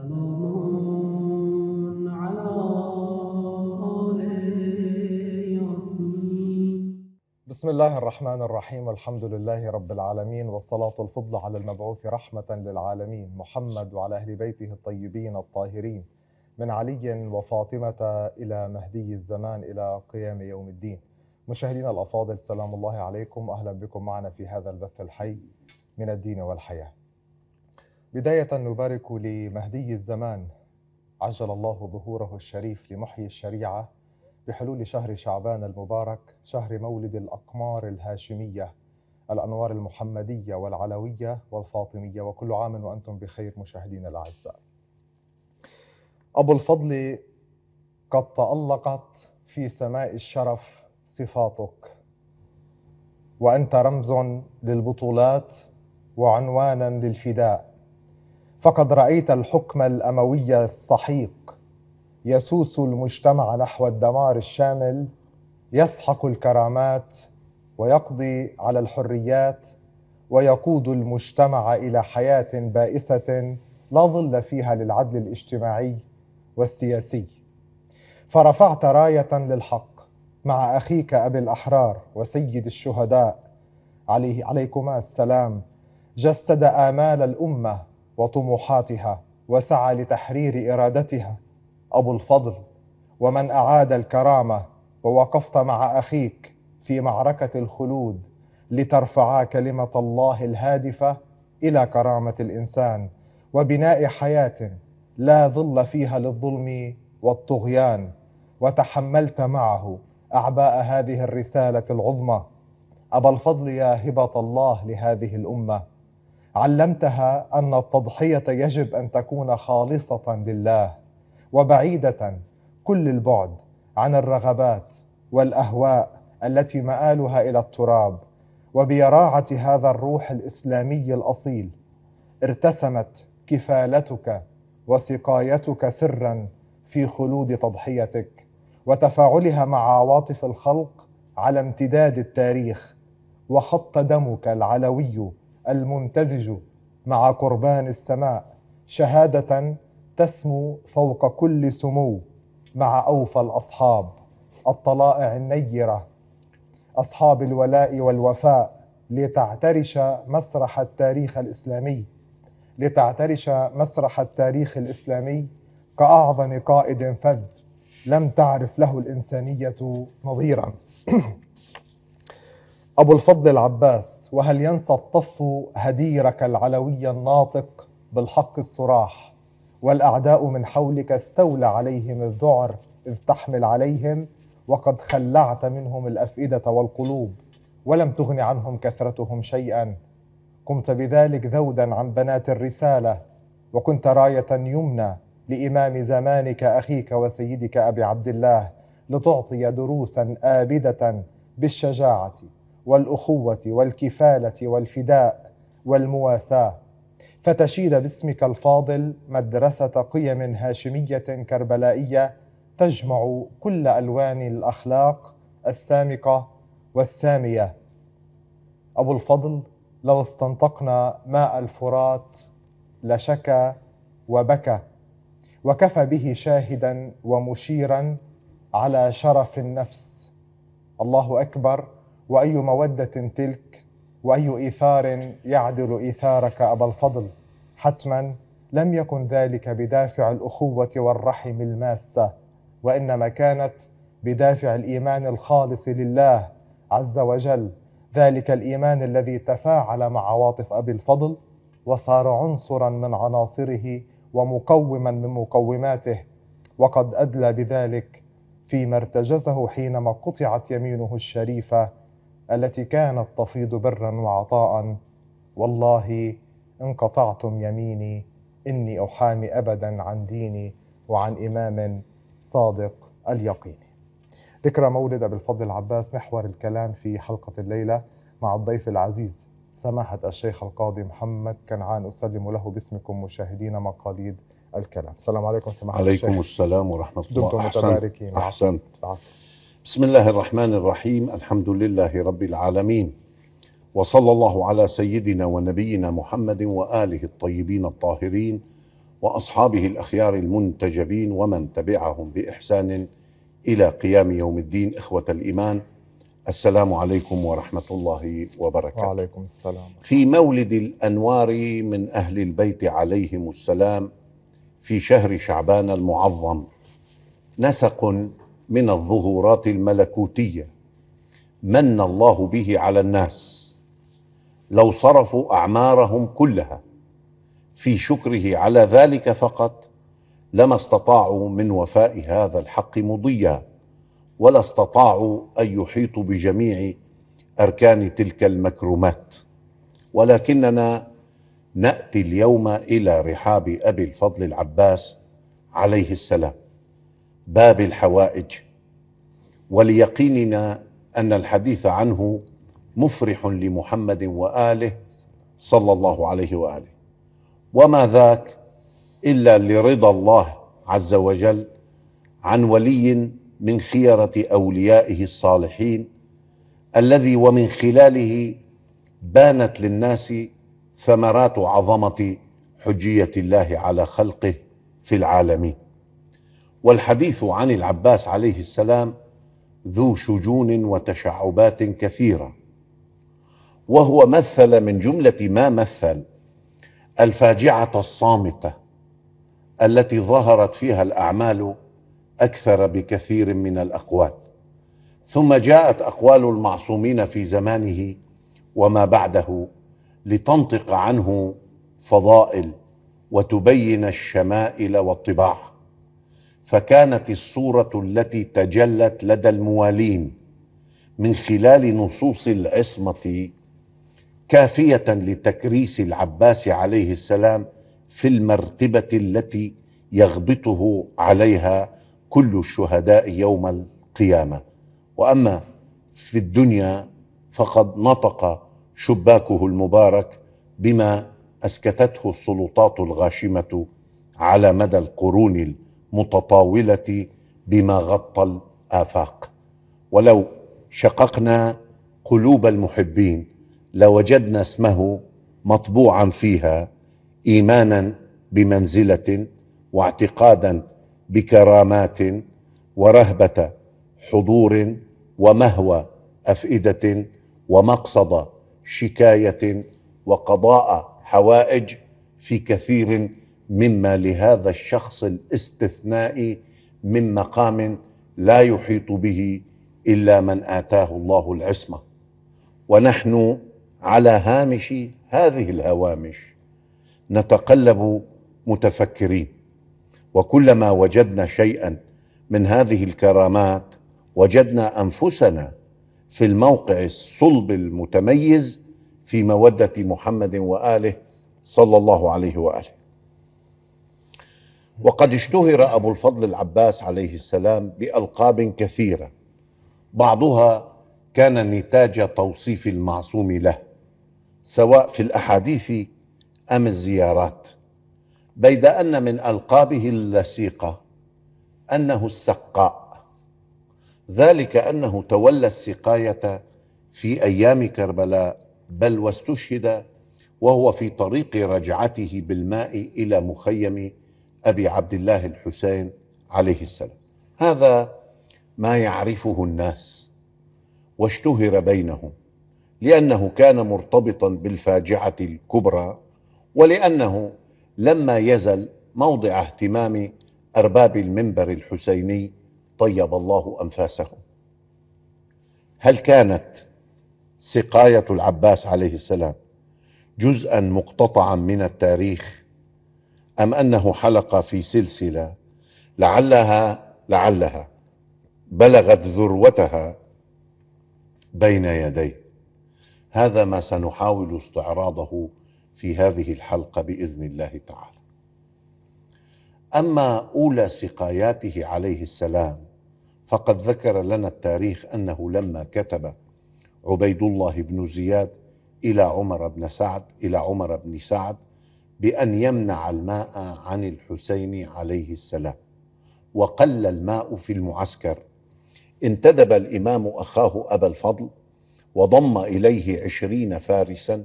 على بسم الله الرحمن الرحيم الحمد لله رب العالمين والصلاة الفضل على المبعوث رحمة للعالمين محمد وعلى أهل بيته الطيبين الطاهرين من علي وفاطمة إلى مهدي الزمان إلى قيام يوم الدين مشاهدينا الأفاضل سلام الله عليكم أهلا بكم معنا في هذا البث الحي من الدين والحياة بداية نبارك لمهدي الزمان عجل الله ظهوره الشريف لمحيي الشريعة بحلول شهر شعبان المبارك شهر مولد الأقمار الهاشمية الأنوار المحمدية والعلوية والفاطمية وكل عام وأنتم بخير مشاهدينا الأعزاء أبو الفضل قد تألقت في سماء الشرف صفاتك وأنت رمز للبطولات وعنوانا للفداء فقد رايت الحكم الاموي السحيق يسوس المجتمع نحو الدمار الشامل يسحق الكرامات ويقضي على الحريات ويقود المجتمع الى حياه بائسه لا ظل فيها للعدل الاجتماعي والسياسي فرفعت رايه للحق مع اخيك ابي الاحرار وسيد الشهداء عليه عليكما السلام جسد امال الامه وطموحاتها وسعى لتحرير ارادتها ابو الفضل ومن اعاد الكرامه ووقفت مع اخيك في معركه الخلود لترفعا كلمه الله الهادفه الى كرامه الانسان وبناء حياه لا ظل فيها للظلم والطغيان وتحملت معه اعباء هذه الرساله العظمى ابا الفضل يا هبه الله لهذه الامه علمتها ان التضحيه يجب ان تكون خالصه لله وبعيده كل البعد عن الرغبات والاهواء التي مآلها الى التراب وبيراعه هذا الروح الاسلامي الاصيل ارتسمت كفالتك وسقايتك سرا في خلود تضحيتك وتفاعلها مع عواطف الخلق على امتداد التاريخ وخط دمك العلوي الممتزج مع قربان السماء شهاده تسمو فوق كل سمو مع اوفى الاصحاب الطلائع النيره اصحاب الولاء والوفاء لتعترش مسرح التاريخ الاسلامي لتعترش مسرح التاريخ الاسلامي كاعظم قائد فذ لم تعرف له الانسانيه نظيرا أبو الفضل العباس وهل ينسى الطف هديرك العلوي الناطق بالحق الصراح والأعداء من حولك استولى عليهم الذعر إذ تحمل عليهم وقد خلعت منهم الأفئدة والقلوب ولم تغن عنهم كثرتهم شيئا قمت بذلك ذودا عن بنات الرسالة وكنت راية يمنى لإمام زمانك أخيك وسيدك أبي عبد الله لتعطي دروسا آبدة بالشجاعة والاخوه والكفاله والفداء والمواساه فتشيد باسمك الفاضل مدرسه قيم هاشميه كربلائيه تجمع كل الوان الاخلاق السامقه والساميه ابو الفضل لو استنطقنا ماء الفرات لشكى وبكى وكفى به شاهدا ومشيرا على شرف النفس الله اكبر وأي مودة تلك وأي إيثار يعدل إيثارك أبا الفضل حتما لم يكن ذلك بدافع الأخوة والرحم الماسة وإنما كانت بدافع الإيمان الخالص لله عز وجل ذلك الإيمان الذي تفاعل مع عواطف أبي الفضل وصار عنصرا من عناصره ومقوما من مقوماته وقد أدلى بذلك فيما ارتجزه حينما قطعت يمينه الشريفة التي كانت تفيض برا وعطاء والله ان قطعتم يميني اني احامي ابدا عن ديني وعن امام صادق اليقين. ذكرى مولد ابي الفضل العباس محور الكلام في حلقه الليله مع الضيف العزيز سماحه الشيخ القاضي محمد كنعان اسلم له باسمكم مشاهدين مقاليد الكلام. السلام عليكم سماحه عليكم الشيخ. السلام ورحمه الله دمتم متباركين. احسنت, أحسنت. بسم الله الرحمن الرحيم الحمد لله رب العالمين وصلى الله على سيدنا ونبينا محمد واله الطيبين الطاهرين واصحابه الاخيار المنتجبين ومن تبعهم باحسان الى قيام يوم الدين اخوه الايمان السلام عليكم ورحمه الله وبركاته. وعليكم السلام. في مولد الانوار من اهل البيت عليهم السلام في شهر شعبان المعظم نسق من الظهورات الملكوتيه من الله به على الناس لو صرفوا اعمارهم كلها في شكره على ذلك فقط لما استطاعوا من وفاء هذا الحق مضيا ولا استطاعوا ان يحيطوا بجميع اركان تلك المكرمات ولكننا ناتي اليوم الى رحاب ابي الفضل العباس عليه السلام باب الحوائج وليقيننا ان الحديث عنه مفرح لمحمد واله صلى الله عليه واله وما ذاك الا لرضا الله عز وجل عن ولي من خيره اوليائه الصالحين الذي ومن خلاله بانت للناس ثمرات عظمه حجيه الله على خلقه في العالمين والحديث عن العباس عليه السلام ذو شجون وتشعبات كثيره وهو مثل من جمله ما مثل الفاجعه الصامته التي ظهرت فيها الاعمال اكثر بكثير من الاقوال ثم جاءت اقوال المعصومين في زمانه وما بعده لتنطق عنه فضائل وتبين الشمائل والطباع فكانت الصوره التي تجلت لدى الموالين من خلال نصوص العصمه كافيه لتكريس العباس عليه السلام في المرتبه التي يغبطه عليها كل الشهداء يوم القيامه واما في الدنيا فقد نطق شباكه المبارك بما اسكتته السلطات الغاشمه على مدى القرون المتطاوله بما غطى الافاق ولو شققنا قلوب المحبين لوجدنا اسمه مطبوعا فيها ايمانا بمنزله واعتقادا بكرامات ورهبه حضور ومهوى افئده ومقصد شكايه وقضاء حوائج في كثير مما لهذا الشخص الاستثنائي من مقام لا يحيط به الا من اتاه الله العصمه ونحن على هامش هذه الهوامش نتقلب متفكرين وكلما وجدنا شيئا من هذه الكرامات وجدنا انفسنا في الموقع الصلب المتميز في موده محمد واله صلى الله عليه واله وقد اشتهر ابو الفضل العباس عليه السلام بالقاب كثيره بعضها كان نتاج توصيف المعصوم له سواء في الاحاديث ام الزيارات بيد ان من القابه اللصيقه انه السقاء ذلك انه تولى السقايه في ايام كربلاء بل واستشهد وهو في طريق رجعته بالماء الى مخيم ابي عبد الله الحسين عليه السلام هذا ما يعرفه الناس واشتهر بينهم لانه كان مرتبطا بالفاجعه الكبرى ولانه لما يزل موضع اهتمام ارباب المنبر الحسيني طيب الله انفاسهم هل كانت سقايه العباس عليه السلام جزءا مقتطعا من التاريخ أم أنه حلقة في سلسلة لعلها لعلها بلغت ذروتها بين يديه هذا ما سنحاول استعراضه في هذه الحلقة بإذن الله تعالى أما أولى سقاياته عليه السلام فقد ذكر لنا التاريخ أنه لما كتب عبيد الله بن زياد إلى عمر بن سعد إلى عمر بن سعد بأن يمنع الماء عن الحسين عليه السلام وقل الماء في المعسكر انتدب الإمام أخاه أبا الفضل وضم إليه عشرين فارسا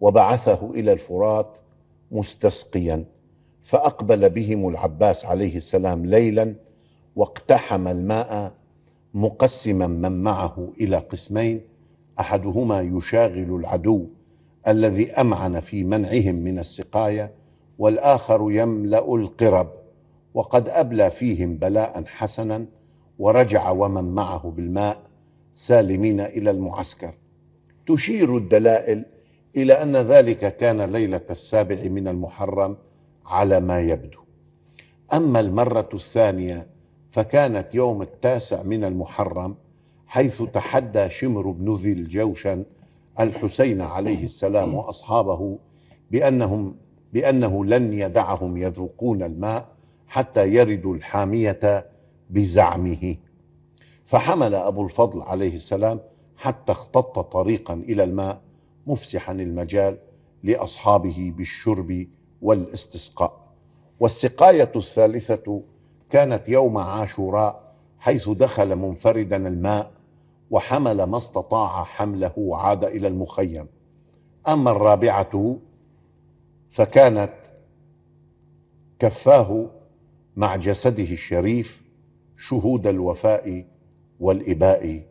وبعثه إلى الفرات مستسقيا فأقبل بهم العباس عليه السلام ليلا واقتحم الماء مقسما من معه إلى قسمين أحدهما يشاغل العدو الذي امعن في منعهم من السقايه والاخر يملا القرب وقد ابلى فيهم بلاء حسنا ورجع ومن معه بالماء سالمين الى المعسكر تشير الدلائل الى ان ذلك كان ليله السابع من المحرم على ما يبدو اما المره الثانيه فكانت يوم التاسع من المحرم حيث تحدى شمر بن ذي الجوشن الحسين عليه نعم. السلام إيه. واصحابه بانهم بانه لن يدعهم يذوقون الماء حتى يردوا الحاميه بزعمه فحمل ابو الفضل عليه السلام حتى اختط طريقا الى الماء مفسحا المجال لاصحابه بالشرب والاستسقاء والسقايه الثالثه كانت يوم عاشوراء حيث دخل منفردا الماء وحمل ما استطاع حمله وعاد الى المخيم اما الرابعه فكانت كفاه مع جسده الشريف شهود الوفاء والاباء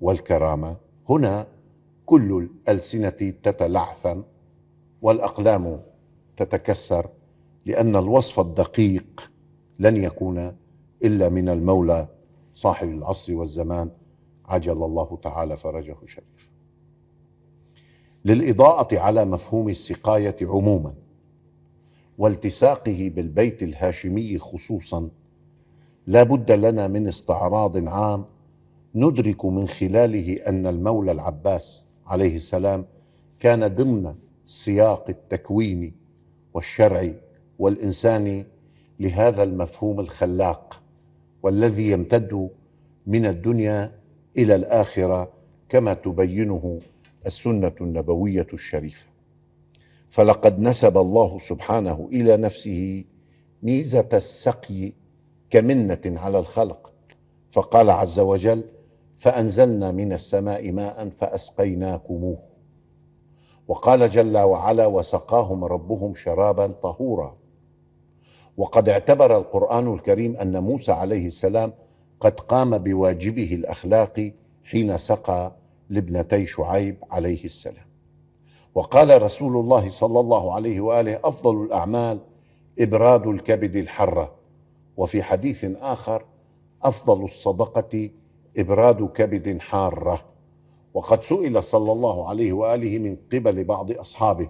والكرامه هنا كل الالسنه تتلعثم والاقلام تتكسر لان الوصف الدقيق لن يكون الا من المولى صاحب العصر والزمان عجل الله تعالى فرجه الشريف للاضاءه على مفهوم السقايه عموما والتصاقه بالبيت الهاشمي خصوصا لا بد لنا من استعراض عام ندرك من خلاله ان المولى العباس عليه السلام كان ضمن سياق التكويني والشرعي والانساني لهذا المفهوم الخلاق والذي يمتد من الدنيا الى الاخره كما تبينه السنه النبويه الشريفه فلقد نسب الله سبحانه الى نفسه ميزه السقي كمنه على الخلق فقال عز وجل فانزلنا من السماء ماء فاسقيناكموه وقال جل وعلا وسقاهم ربهم شرابا طهورا وقد اعتبر القران الكريم ان موسى عليه السلام قد قام بواجبه الاخلاقي حين سقى لابنتي شعيب عليه السلام وقال رسول الله صلى الله عليه واله افضل الاعمال ابراد الكبد الحره وفي حديث اخر افضل الصدقه ابراد كبد حاره وقد سئل صلى الله عليه واله من قبل بعض اصحابه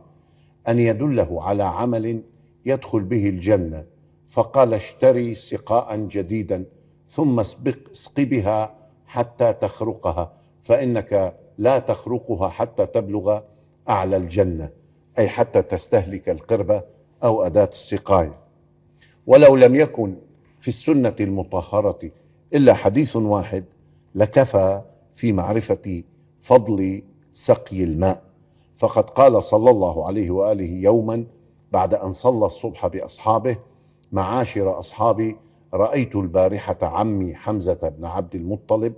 ان يدله على عمل يدخل به الجنه فقال اشتري سقاء جديدا ثم اسبق اسق بها حتى تخرقها فإنك لا تخرقها حتى تبلغ أعلى الجنة أي حتى تستهلك القربة أو أداة السقاية ولو لم يكن في السنة المطهرة إلا حديث واحد لكفى في معرفة فضل سقي الماء فقد قال صلى الله عليه وآله يوما بعد أن صلى الصبح بأصحابه معاشر اصحابي رأيت البارحة عمي حمزة بن عبد المطلب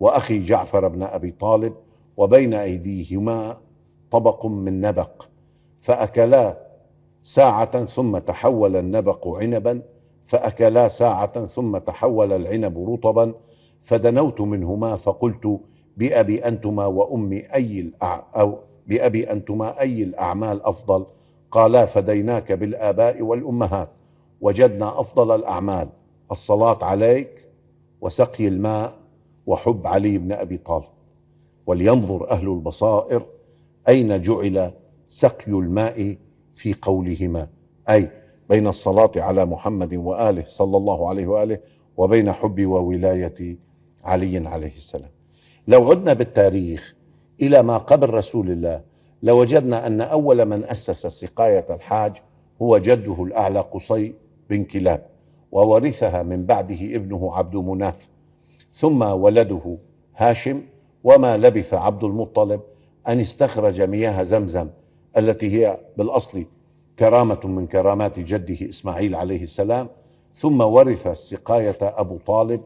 وأخي جعفر بن أبي طالب وبين أيديهما طبق من نبق فأكلا ساعة ثم تحول النبق عنبا فأكلا ساعة ثم تحول العنب رطبا فدنوت منهما فقلت بأبي أنتما وأمي أي الأع... أو بأبي أنتما أي الأعمال أفضل قالا فديناك بالآباء والأمهات وجدنا أفضل الأعمال الصلاة عليك وسقي الماء وحب علي بن أبي طالب ولينظر أهل البصائر أين جعل سقي الماء في قولهما أي بين الصلاة على محمد وآله صلى الله عليه وآله وبين حب وولاية علي عليه السلام لو عدنا بالتاريخ إلى ما قبل رسول الله لوجدنا أن أول من أسس سقاية الحاج هو جده الأعلى قصي بن كلاب وورثها من بعده ابنه عبد مناف ثم ولده هاشم وما لبث عبد المطلب ان استخرج مياه زمزم التي هي بالاصل كرامه من كرامات جده اسماعيل عليه السلام ثم ورث السقايه ابو طالب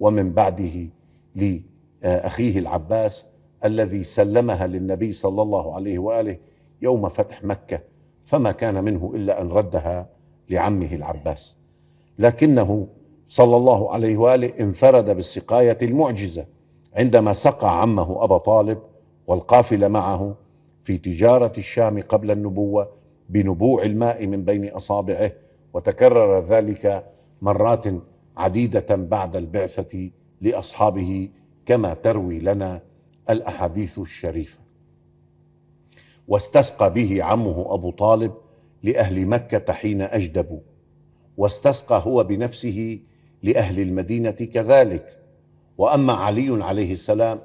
ومن بعده لاخيه العباس الذي سلمها للنبي صلى الله عليه واله يوم فتح مكه فما كان منه الا ان ردها لعمه العباس لكنه صلى الله عليه واله انفرد بالسقايه المعجزه عندما سقى عمه ابا طالب والقافله معه في تجاره الشام قبل النبوه بنبوع الماء من بين اصابعه وتكرر ذلك مرات عديده بعد البعثه لاصحابه كما تروي لنا الاحاديث الشريفه واستسقى به عمه ابو طالب لاهل مكه حين اجدبوا واستسقى هو بنفسه لاهل المدينه كذلك واما علي عليه السلام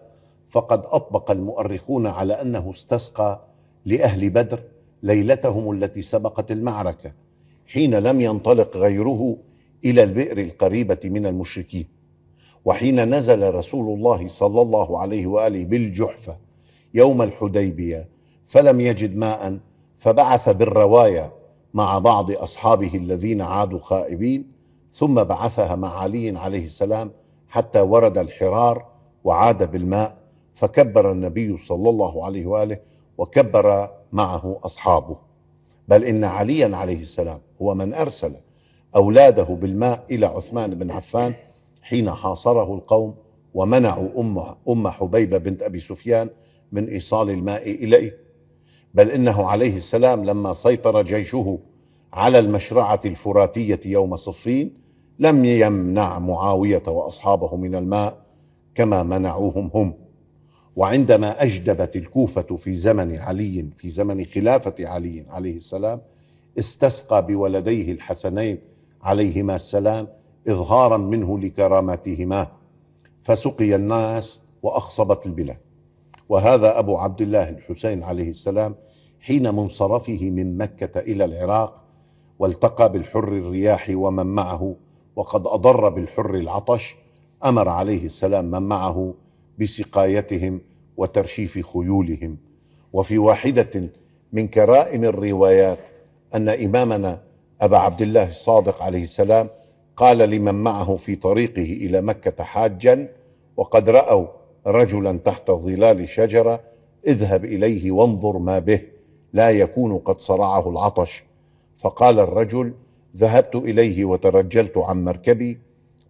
فقد اطبق المؤرخون على انه استسقى لاهل بدر ليلتهم التي سبقت المعركه حين لم ينطلق غيره الى البئر القريبه من المشركين وحين نزل رسول الله صلى الله عليه واله بالجحفه يوم الحديبيه فلم يجد ماء فبعث بالروايه مع بعض أصحابه الذين عادوا خائبين ثم بعثها مع علي عليه السلام حتى ورد الحرار وعاد بالماء فكبر النبي صلى الله عليه وآله وكبر معه أصحابه بل إن عليا عليه السلام هو من أرسل أولاده بالماء إلى عثمان بن عفان حين حاصره القوم ومنعوا أم, أم حبيبة بنت أبي سفيان من إيصال الماء إليه بل انه عليه السلام لما سيطر جيشه على المشرعه الفراتيه يوم صفين لم يمنع معاويه واصحابه من الماء كما منعوهم هم وعندما اجدبت الكوفه في زمن علي في زمن خلافه علي عليه السلام استسقى بولديه الحسنين عليهما السلام اظهارا منه لكرامتهما فسقي الناس واخصبت البلاد وهذا أبو عبد الله الحسين عليه السلام حين منصرفه من مكة إلى العراق والتقى بالحر الرياح ومن معه وقد أضر بالحر العطش أمر عليه السلام من معه بسقايتهم وترشيف خيولهم وفي واحدة من كرائم الروايات أن إمامنا أبا عبد الله الصادق عليه السلام قال لمن معه في طريقه إلى مكة حاجا وقد رأوا رجلا تحت ظلال شجره اذهب اليه وانظر ما به لا يكون قد صرعه العطش فقال الرجل ذهبت اليه وترجلت عن مركبي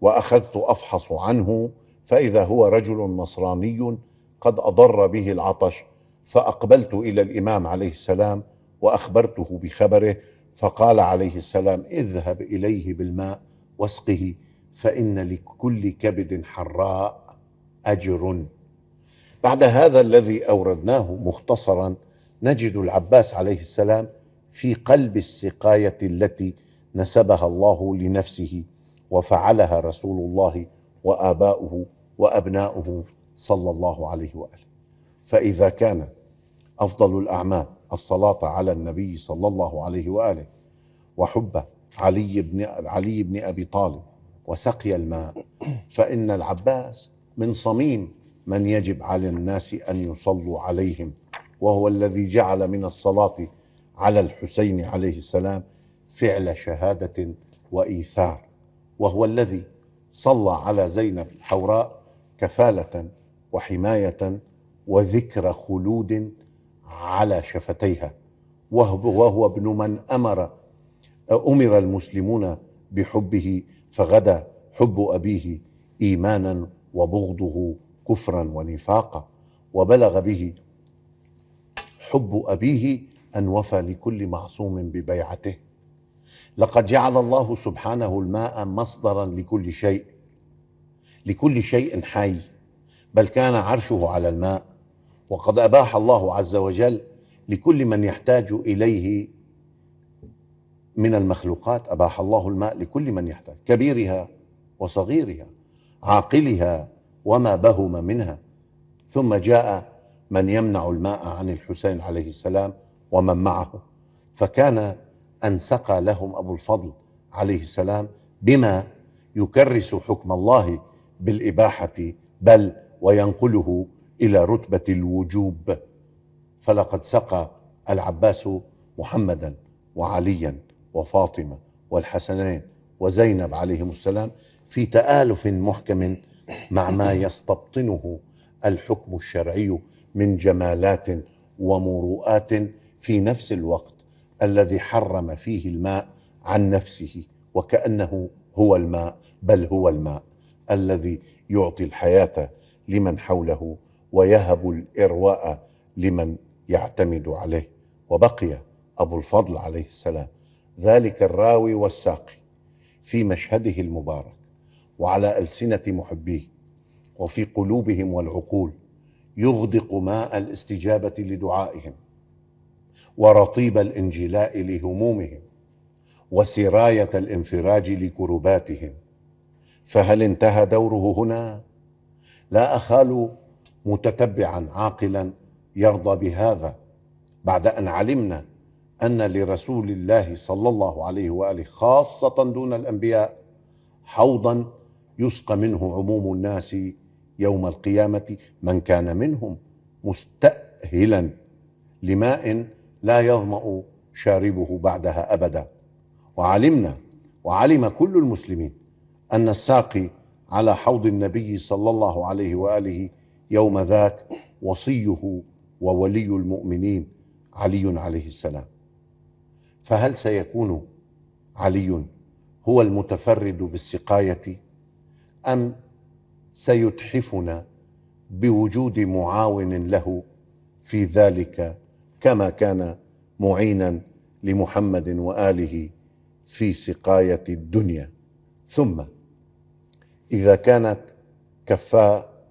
واخذت افحص عنه فاذا هو رجل نصراني قد اضر به العطش فاقبلت الى الامام عليه السلام واخبرته بخبره فقال عليه السلام اذهب اليه بالماء واسقه فان لكل كبد حراء أجر بعد هذا الذي أوردناه مختصرا نجد العباس عليه السلام في قلب السقاية التي نسبها الله لنفسه وفعلها رسول الله وآباؤه وأبناؤه صلى الله عليه وآله فإذا كان أفضل الأعمال الصلاة على النبي صلى الله عليه وآله وحب علي بن علي بن أبي طالب وسقي الماء فإن العباس من صميم من يجب على الناس ان يصلوا عليهم وهو الذي جعل من الصلاه على الحسين عليه السلام فعل شهاده وايثار وهو الذي صلى على زينب الحوراء كفاله وحمايه وذكر خلود على شفتيها وهو ابن من امر امر المسلمون بحبه فغدا حب ابيه ايمانا وبغضه كفرا ونفاقا وبلغ به حب ابيه ان وفى لكل معصوم ببيعته لقد جعل الله سبحانه الماء مصدرا لكل شيء لكل شيء حي بل كان عرشه على الماء وقد اباح الله عز وجل لكل من يحتاج اليه من المخلوقات اباح الله الماء لكل من يحتاج كبيرها وصغيرها عاقلها وما بهم منها ثم جاء من يمنع الماء عن الحسين عليه السلام ومن معه فكان ان سقى لهم ابو الفضل عليه السلام بما يكرس حكم الله بالاباحه بل وينقله الى رتبه الوجوب فلقد سقى العباس محمدا وعليا وفاطمه والحسنين وزينب عليهم السلام في تآلف محكم مع ما يستبطنه الحكم الشرعي من جمالات ومروءات في نفس الوقت الذي حرم فيه الماء عن نفسه وكأنه هو الماء بل هو الماء الذي يعطي الحياة لمن حوله ويهب الإرواء لمن يعتمد عليه وبقي أبو الفضل عليه السلام ذلك الراوي والساقي في مشهده المبارك وعلى ألسنة محبيه وفي قلوبهم والعقول يغدق ماء الاستجابة لدعائهم ورطيب الانجلاء لهمومهم وسراية الانفراج لكرباتهم فهل انتهى دوره هنا؟ لا أخال متتبعا عاقلا يرضى بهذا بعد أن علمنا أن لرسول الله صلى الله عليه وآله خاصة دون الأنبياء حوضا يسقى منه عموم الناس يوم القيامه من كان منهم مستاهلا لماء لا يظما شاربه بعدها ابدا وعلمنا وعلم كل المسلمين ان الساقي على حوض النبي صلى الله عليه واله يوم ذاك وصيه وولي المؤمنين علي عليه السلام فهل سيكون علي هو المتفرد بالسقايه ام سيتحفنا بوجود معاون له في ذلك كما كان معينا لمحمد واله في سقايه الدنيا ثم اذا كانت كفاء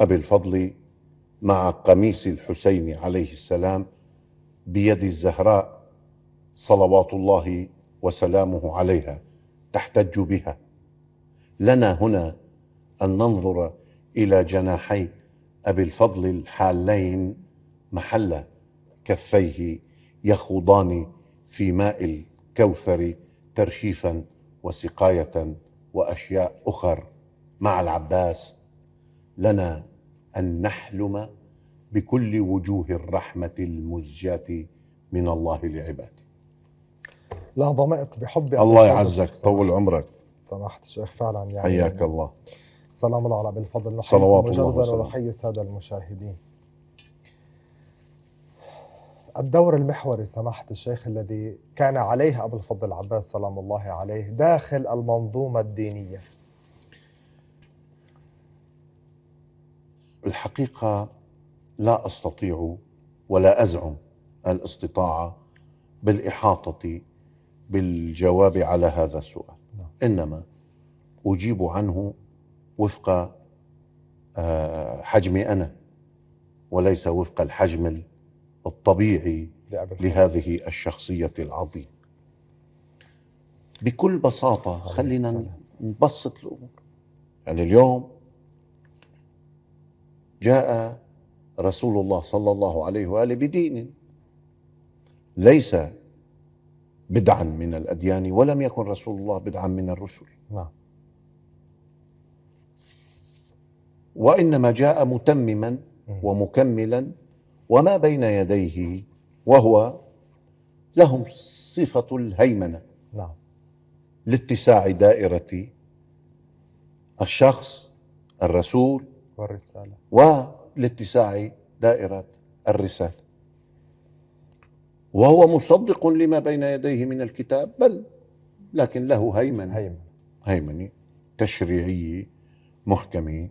ابي الفضل مع قميص الحسين عليه السلام بيد الزهراء صلوات الله وسلامه عليها تحتج بها لنا هنا ان ننظر الى جناحي ابي الفضل الحالين محل كفيه يخوضان في ماء الكوثر ترشيفا وسقايه واشياء اخر مع العباس لنا ان نحلم بكل وجوه الرحمه المزجاه من الله لعباده لا ضمأت بحب الله يعزك طول عمرك سماحه الشيخ فعلا يعني حياك الله سلام الله على بالفضل نحييكم صلوات الله وسلامه ونحيي الساده المشاهدين الدور المحوري سماحة الشيخ الذي كان عليه أبو الفضل العباس سلام الله عليه داخل المنظومة الدينية الحقيقة لا أستطيع ولا أزعم الاستطاعة بالإحاطة بالجواب على هذا السؤال انما اجيب عنه وفق آه، حجمي انا وليس وفق الحجم الطبيعي لهذه الشخصيه العظيمه بكل بساطه خلينا نبسط الامور يعني اليوم جاء رسول الله صلى الله عليه واله بدين ليس بدعا من الأديان ولم يكن رسول الله بدعا من الرسل نعم وإنما جاء متمما ومكملا وما بين يديه وهو لهم صفة الهيمنة نعم لاتساع دائرة الشخص الرسول والرسالة ولاتساع دائرة الرسالة وهو مصدق لما بين يديه من الكتاب بل لكن له هيمن هيمن هيمني تشريعي محكمي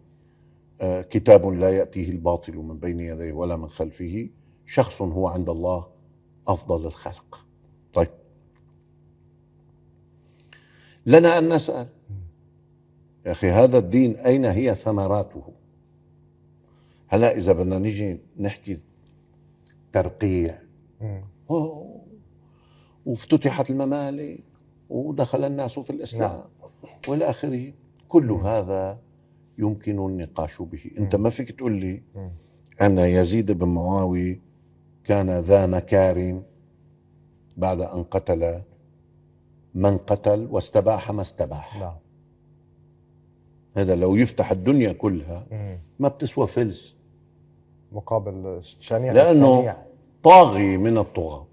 آه، كتاب لا يأتيه الباطل من بين يديه ولا من خلفه شخص هو عند الله أفضل الخلق طيب لنا أن نسأل يا أخي هذا الدين أين هي ثمراته هلا إذا بدنا نيجي نحكي ترقيع وافتتحت الممالك ودخل نعم. الناس في الإسلام نعم. والى اخره كل هذا يمكن النقاش به أنت ما فيك تقول لي أن يزيد بن معاوية كان ذا مكارم بعد أن قتل من قتل واستباح ما استباح لا. نعم. هذا لو يفتح الدنيا كلها ما بتسوى فلس مقابل شنيع لأنه طاغي من الطغاة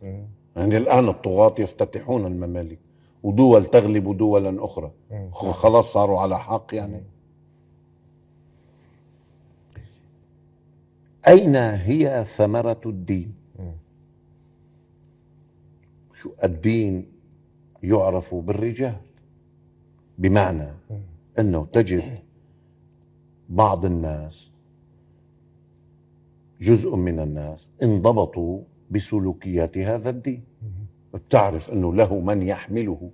يعني الآن الطغاة يفتتحون الممالك ودول تغلب دولا أخرى خلاص صاروا على حق يعني أين هي ثمرة الدين شو الدين يعرف بالرجال بمعنى أنه تجد بعض الناس جزء من الناس انضبطوا بسلوكيات هذا الدين بتعرف انه له من يحمله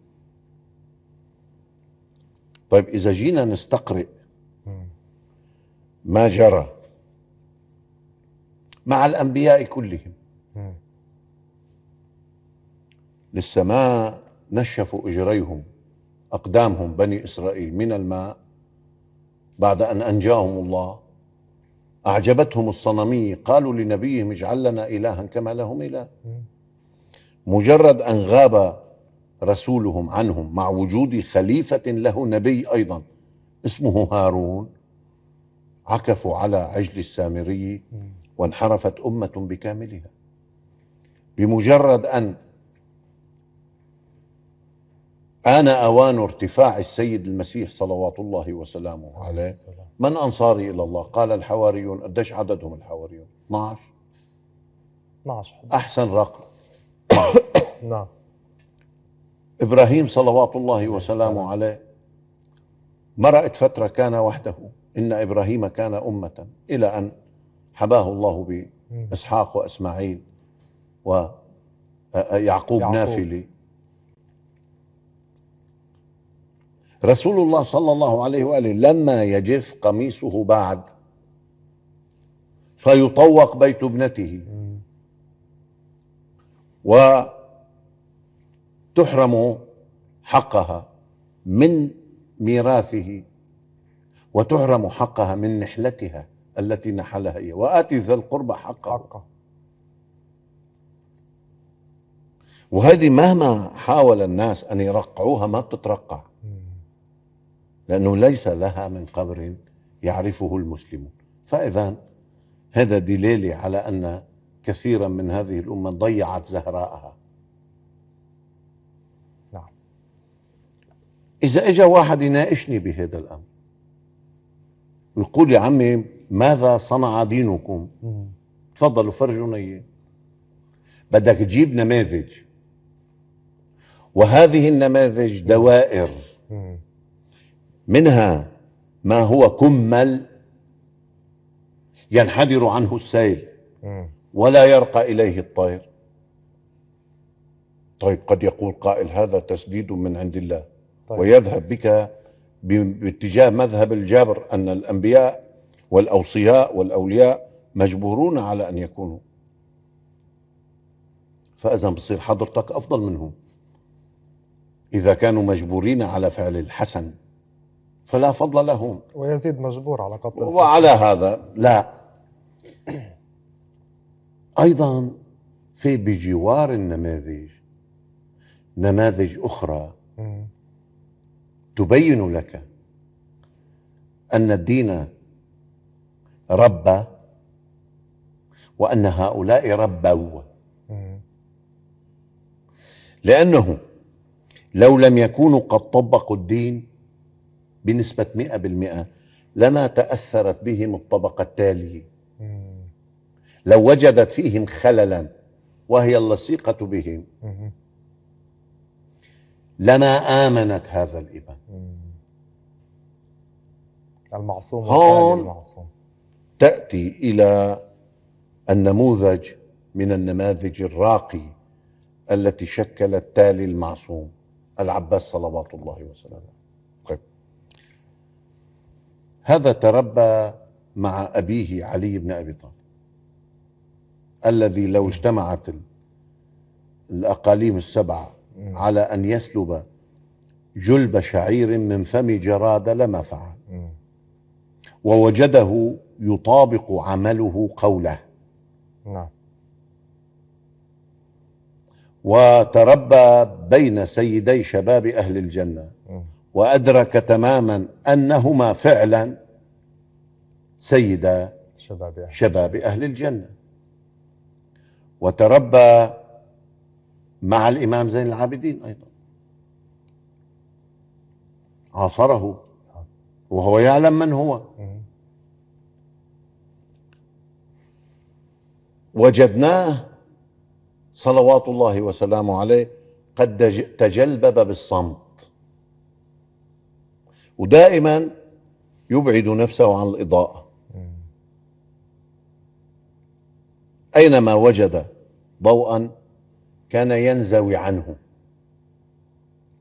طيب اذا جينا نستقرئ ما جرى مع الانبياء كلهم لسه ما نشفوا اجريهم اقدامهم بني اسرائيل من الماء بعد ان انجاهم الله أعجبتهم الصنمية قالوا لنبيهم اجعل لنا إلها كما لهم إله مجرد أن غاب رسولهم عنهم مع وجود خليفة له نبي أيضا اسمه هارون عكفوا على عجل السامري وانحرفت أمة بكاملها بمجرد أن آن أوان ارتفاع السيد المسيح صلوات الله وسلامه عليه من أنصاري إلى الله قال الحواريون قديش عددهم الحواريون 12 12 أحسن رقم نعم إبراهيم صلوات الله وسلامه عليه مرأت فترة كان وحده إن إبراهيم كان أمة إلى أن حباه الله بإسحاق وإسماعيل ويعقوب آه، آه، نافلي رسول الله صلى الله عليه واله لما يجف قميصه بعد فيطوق بيت ابنته وتحرم حقها من ميراثه وتحرم حقها من نحلتها التي نحلها هي وآتي ذا القربى حقه حقه وهذه مهما حاول الناس أن يرقعوها ما بتترقع لأنه ليس لها من قبر يعرفه المسلمون فإذا هذا دليل على أن كثيرا من هذه الأمة ضيعت زهراءها نعم. إذا إجا واحد يناقشني بهذا الأمر ويقول يا عمي ماذا صنع دينكم تفضلوا فرجونا اياه بدك تجيب نماذج وهذه النماذج دوائر منها ما هو كمل ينحدر عنه السيل ولا يرقى إليه الطير طيب قد يقول قائل هذا تسديد من عند الله طيب. ويذهب بك باتجاه مذهب الجبر أن الأنبياء والأوصياء والأولياء مجبورون على أن يكونوا فإذا بصير حضرتك أفضل منهم إذا كانوا مجبورين على فعل الحسن فلا فضل له ويزيد مجبور على قتل وعلى هذا لا ايضا في بجوار النماذج نماذج اخرى تبين لك ان الدين ربى وان هؤلاء ربوا لانه لو لم يكونوا قد طبقوا الدين بنسبة 100% لما تأثرت بهم الطبقة التالية لو وجدت فيهم خللا وهي اللصيقة بهم لما آمنت هذا الإبن المعصوم هون المعصوم تأتي إلى النموذج من النماذج الراقي التي شكلت تالي المعصوم العباس صلوات الله وسلامه هذا تربى مع أبيه علي بن أبي طالب الذي لو اجتمعت الأقاليم السبعة على أن يسلب جلب شعير من فم جراد لما فعل ووجده يطابق عمله قوله نعم وتربى بين سيدي شباب أهل الجنة وأدرك تماما أنهما فعلا سيدا شباب أهل, شباب أهل الجنة وتربى مع الإمام زين العابدين أيضا عاصره آه. وهو يعلم من هو وجدناه صلوات الله وسلامه عليه قد تجلبب بالصمت ودائما يبعد نفسه عن الإضاءة أينما وجد ضوءا كان ينزوي عنه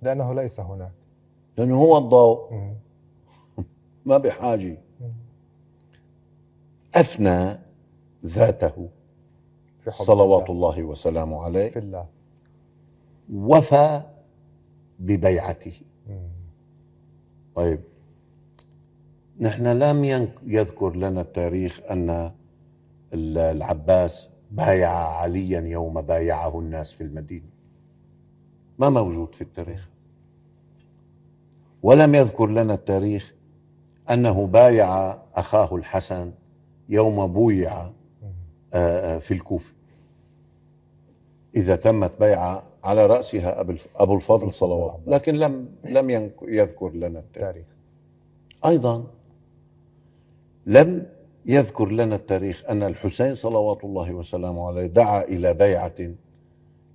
لأنه ليس هناك لأنه هو الضوء ما بحاجة أفنى ذاته في حب صلوات الله, الله وسلامه عليه في الله وفى ببيعته طيب نحن لم يذكر لنا التاريخ أن العباس بايع عليا يوم بايعه الناس في المدينة ما موجود في التاريخ ولم يذكر لنا التاريخ أنه بايع أخاه الحسن يوم بويع آه، آه، في الكوفة إذا تمت بيعة على رأسها أبو الفضل صلوات لكن لم لم يذكر لنا التاريخ أيضا لم يذكر لنا التاريخ أن الحسين صلوات الله وسلامه عليه دعا إلى بيعة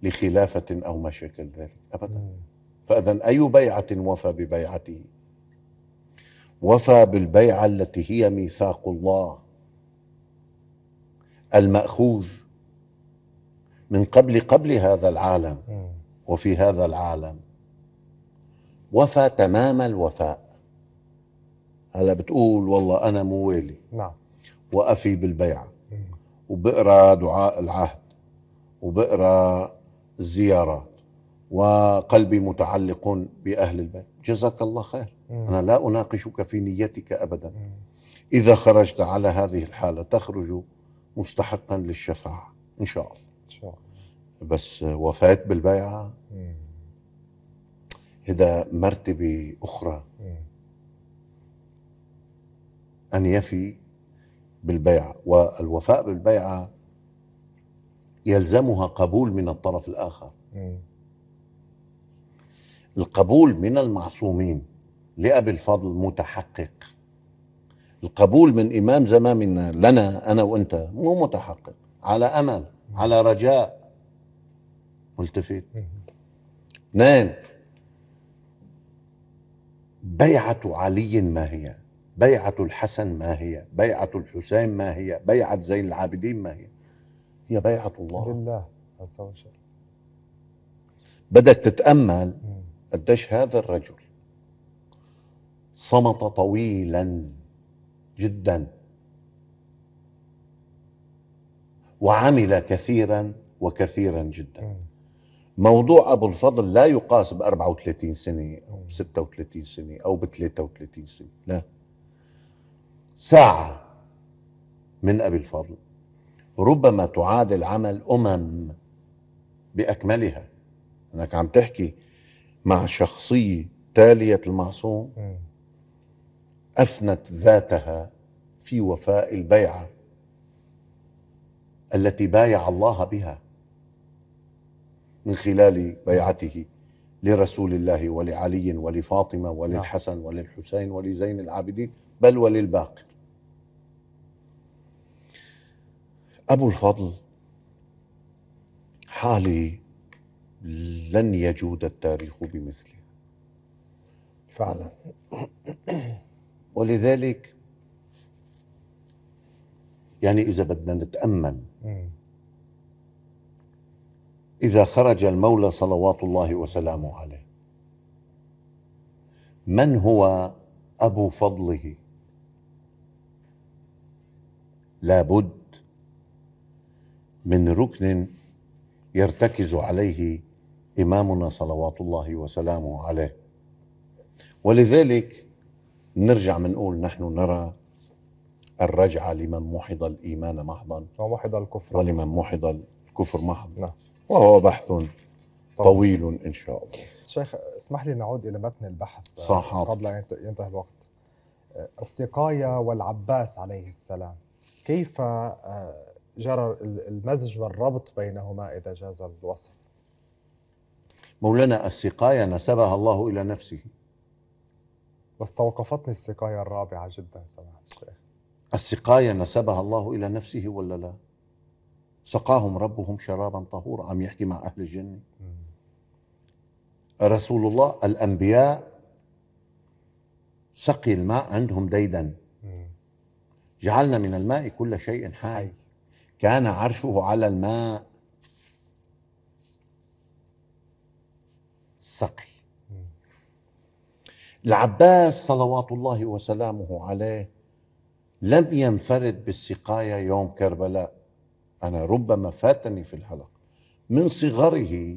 لخلافة أو ما شكل ذلك أبدا فإذا أي بيعة وفى ببيعته وفى بالبيعة التي هي ميثاق الله المأخوذ من قبل قبل هذا العالم وفي هذا العالم وفى تمام الوفاء هلا بتقول والله انا موالي نعم وافي بالبيعه وبقرا دعاء العهد وبقرا الزيارات وقلبي متعلق باهل البيت جزاك الله خير مم. انا لا اناقشك في نيتك ابدا مم. اذا خرجت على هذه الحاله تخرج مستحقا للشفاعه ان شاء الله ان شاء الله بس وفاة بالبيعة هذا مرتبة أخرى أن يفي بالبيعة والوفاء بالبيعة يلزمها قبول من الطرف الآخر القبول من المعصومين لأبي الفضل متحقق القبول من إمام زماننا لنا أنا وأنت مو متحقق على أمل على رجاء ملتفت اثنين بيعة علي ما هي بيعة الحسن ما هي بيعة الحسين ما هي بيعة زين العابدين ما هي هي بيعة الله لله عز وجل بدك تتأمل قديش هذا الرجل صمت طويلا جدا وعمل كثيرا وكثيرا جدا موضوع ابو الفضل لا يقاس ب 34 سنه او ب 36 سنه او ب 33 سنه لا ساعه من ابي الفضل ربما تعادل عمل امم باكملها انك عم تحكي مع شخصيه تاليه المعصوم افنت ذاتها في وفاء البيعه التي بايع الله بها من خلال بيعته لرسول الله ولعلي ولفاطمه وللحسن نعم. وللحسين ولزين العابدين بل وللباقر. ابو الفضل حالي لن يجود التاريخ بمثله. فعلا. ولذلك يعني اذا بدنا نتامل إذا خرج المولى صلوات الله وسلامه عليه من هو أبو فضله لابد من ركن يرتكز عليه إمامنا صلوات الله وسلامه عليه ولذلك نرجع بنقول نحن نرى الرجعة لمن محض الإيمان محضا ومحض الكفر ولمن محض الكفر محضا نعم. وهو بحث طويل ان شاء الله شيخ اسمح لي نعود الى متن البحث آه، صح قبل ان ينتهي الوقت آه، السقايه والعباس عليه السلام كيف آه، جرى المزج والربط بينهما اذا جاز الوصف مولانا السقايه نسبها الله الى نفسه بس توقفتني السقايه الرابعه جدا سماحه الشيخ السقايه نسبها الله الى نفسه ولا لا؟ سقاهم ربهم شرابا طهورا عم يحكي مع أهل الجنة رسول الله الأنبياء سقي الماء عندهم ديدا جعلنا من الماء كل شيء حي كان عرشه على الماء سقي العباس صلوات الله وسلامه عليه لم ينفرد بالسقايه يوم كربلاء أنا ربما فاتني في الهلق من صغره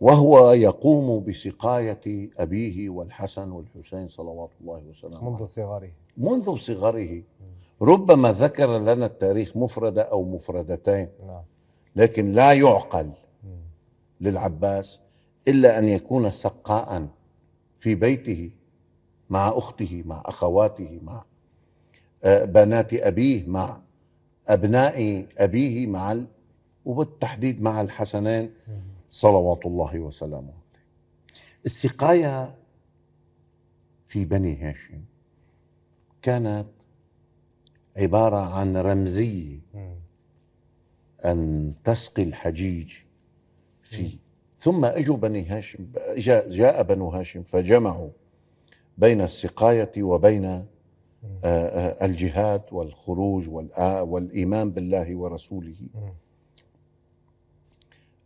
وهو يقوم بسقاية أبيه والحسن والحسين صلوات الله وسلامه منذ صغره منذ صغره ربما ذكر لنا التاريخ مفردة أو مفردتين نعم. لكن لا يعقل للعباس إلا أن يكون سقاء في بيته مع أخته مع أخواته مع آه، بنات أبيه مع أبناء أبيه مع وبالتحديد مع الحسنين صلوات الله وسلامه عليه السقاية في بني هاشم كانت عبارة عن رمزية أن تسقي الحجيج في ثم اجوا بني هاشم جاء, جاء بنو هاشم فجمعوا بين السقاية وبين آه، آه، الجهاد والخروج والإيمان بالله ورسوله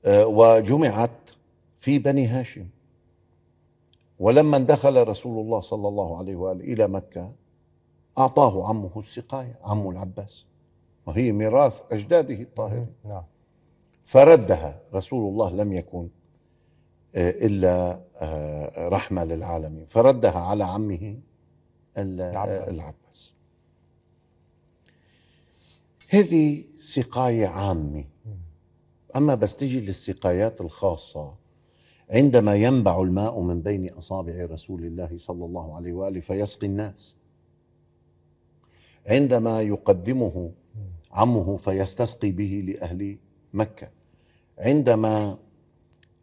آه، وجمعت في بني هاشم ولما دخل رسول الله صلى الله عليه وآله إلى مكة أعطاه عمه السقاية عمه العباس وهي ميراث أجداده الطاهرين نعم فردها رسول الله لم يكن إلا رحمة للعالمين فردها على عمه العباس هذه سقاية عامة أما بس تجي للسقايات الخاصة عندما ينبع الماء من بين أصابع رسول الله صلى الله عليه وآله فيسقي الناس عندما يقدمه عمه فيستسقي به لأهل مكة عندما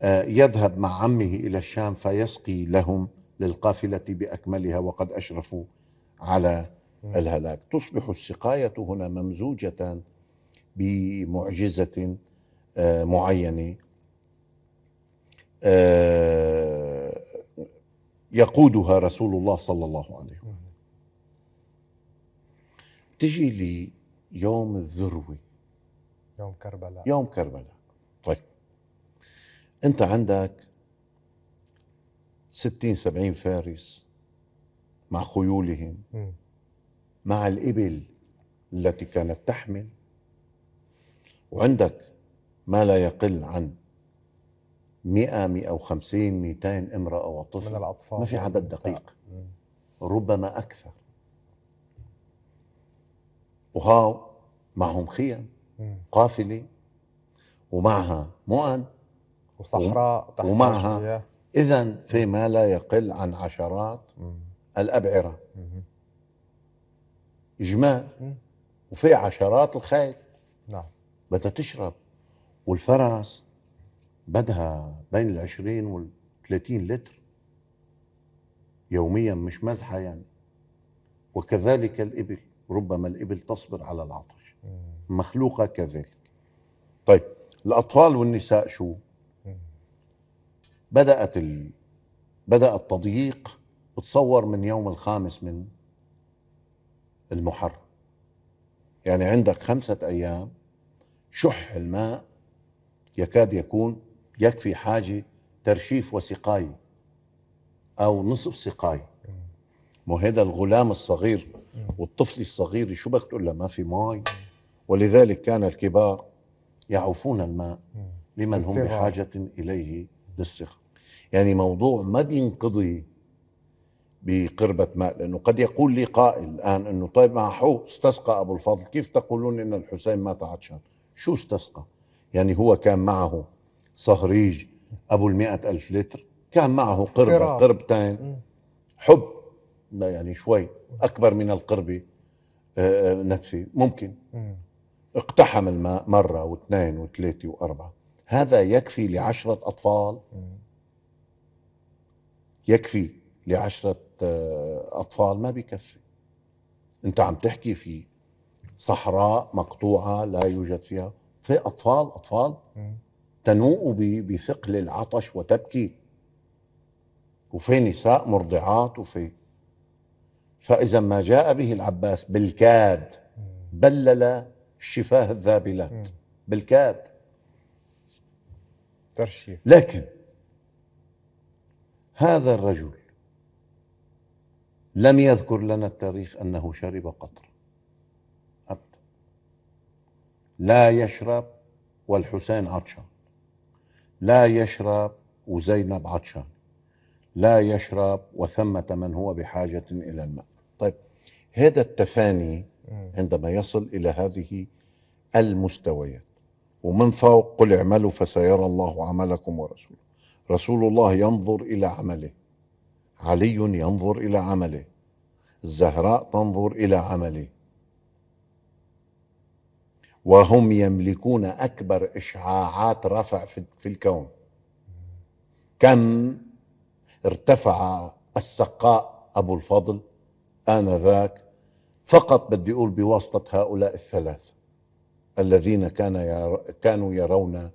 آه، يذهب مع عمه إلى الشام فيسقي لهم للقافلة بأكملها وقد أشرفوا على الهلاك تصبح السقاية هنا ممزوجة بمعجزة آه، معينة آه، يقودها رسول الله صلى الله عليه وسلم تجي ليوم الذروة يوم كربلاء يوم كربلاء طيب أنت عندك 60 70 فارس مع خيولهم مع الإبل التي كانت تحمل وعندك ما لا يقل عن 100 150 200 امرأة وطفل من الأطفال ما في عدد دقيق ربما أكثر وهاو معهم خيم قافلة ومعها مؤن وصحراء ومعها إذا في ما لا يقل عن عشرات الأبعرة إجمال وفي عشرات الخيل نعم بدها تشرب والفرس بدها بين ال20 وال30 لتر يوميا مش مزحة يعني وكذلك الإبل ربما الإبل تصبر على العطش مخلوقة كذلك طيب الأطفال والنساء شو؟ بدأت ال... بدأ التضييق بتصور من يوم الخامس من المحرم يعني عندك خمسة أيام شح الماء يكاد يكون يكفي حاجة ترشيف وسقاي أو نصف سقاي مو هذا الغلام الصغير والطفل الصغير شو بدك تقول له ما في ماي ولذلك كان الكبار يعوفون الماء لمن هم بحاجة إليه للصغر يعني موضوع ما بينقضي بقربة ماء لأنه قد يقول لي قائل الآن أنه طيب مع حو استسقى أبو الفضل كيف تقولون أن الحسين مات عطشان شو استسقى يعني هو كان معه صهريج أبو المئة ألف لتر كان معه قربة قربتين حب لا يعني شوي أكبر من القربة آه، آه، نتفة ممكن اقتحم الماء مرة واثنين وثلاثة وأربعة هذا يكفي لعشرة أطفال يكفي لعشرة آه، أطفال ما بيكفي أنت عم تحكي في صحراء مقطوعة لا يوجد فيها في أطفال أطفال تنوء بثقل العطش وتبكي وفي نساء مرضعات وفي فإذا ما جاء به العباس بالكاد بلل الشفاه الذابلات بالكاد ترشيف لكن هذا الرجل لم يذكر لنا التاريخ انه شرب قطر ابدا لا يشرب والحسين عطشان لا يشرب وزينب عطشان لا يشرب وثمة من هو بحاجة إلى الماء طيب هذا التفاني عندما يصل إلى هذه المستويات ومن فوق قل اعملوا فسيرى الله عملكم ورسوله رسول الله ينظر الى عمله علي ينظر الى عمله الزهراء تنظر الى عمله وهم يملكون اكبر اشعاعات رفع في الكون كم ارتفع السقاء ابو الفضل انذاك فقط بدي اقول بواسطه هؤلاء الثلاثه الذين كان يرى كانوا يرون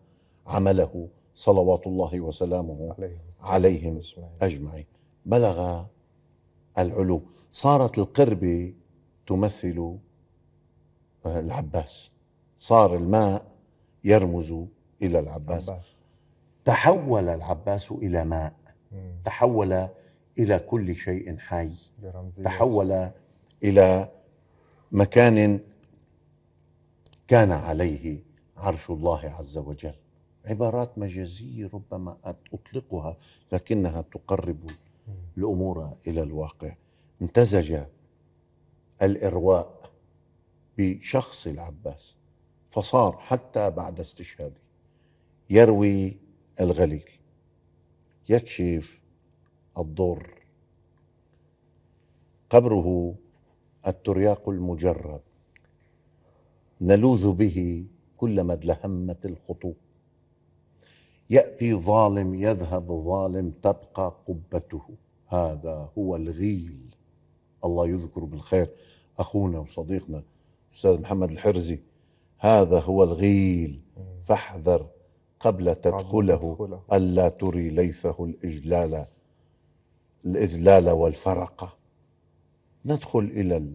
عمله صلوات الله وسلامه عليهم أجمعين بلغ العلو صارت القربة تمثل آه، العباس صار الماء يرمز إلى العباس تحول العباس إلى ماء تحول إلى كل شيء حي تحول إلى مكان كان عليه عرش الله عز وجل عبارات مجازية ربما أطلقها لكنها تقرب الأمور إلى الواقع امتزج الإرواء بشخص العباس فصار حتى بعد استشهاده يروي الغليل يكشف الضر قبره الترياق المجرب نلوذ به كلما ادلهمت الخطوط ياتي ظالم يذهب ظالم تبقى قبته هذا هو الغيل الله يذكر بالخير اخونا وصديقنا استاذ محمد الحرزي هذا هو الغيل فاحذر قبل تدخله الا تري ليثه الاجلال الاذلال والفرقه ندخل الى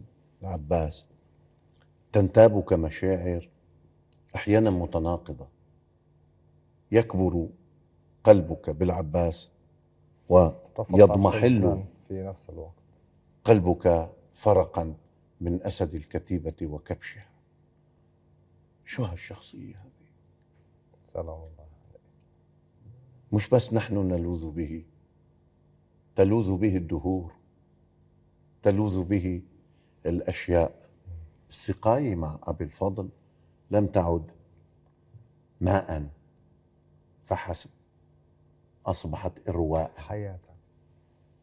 العباس تنتابك مشاعر احيانا متناقضه يكبر قلبك بالعباس ويضمحل في نفس الوقت قلبك فرقا من أسد الكتيبة وكبشها شو هالشخصية هذه سلام الله مش بس نحن نلوذ به تلوذ به الدهور تلوذ به الأشياء السقاية مع أبي الفضل لم تعد ماء فحسب أصبحت إرواء حياة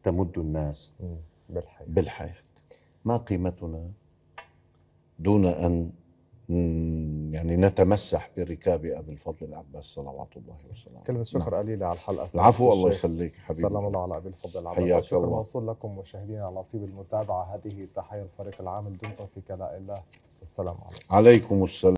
تمد الناس بالحياة, بالحياة. ما قيمتنا دون أن يعني نتمسح بركاب ابي الفضل العباس صلوات الله وسلامه كلمه شكر نعم. قليله على الحلقه العفو الله يخليك حبيبي سلام الله على ابي الفضل العباس شكر موصول لكم مشاهدينا على طيب المتابعه هذه تحيه الفريق العام دمتم في كلاء الله والسلام عليكم عليكم السلام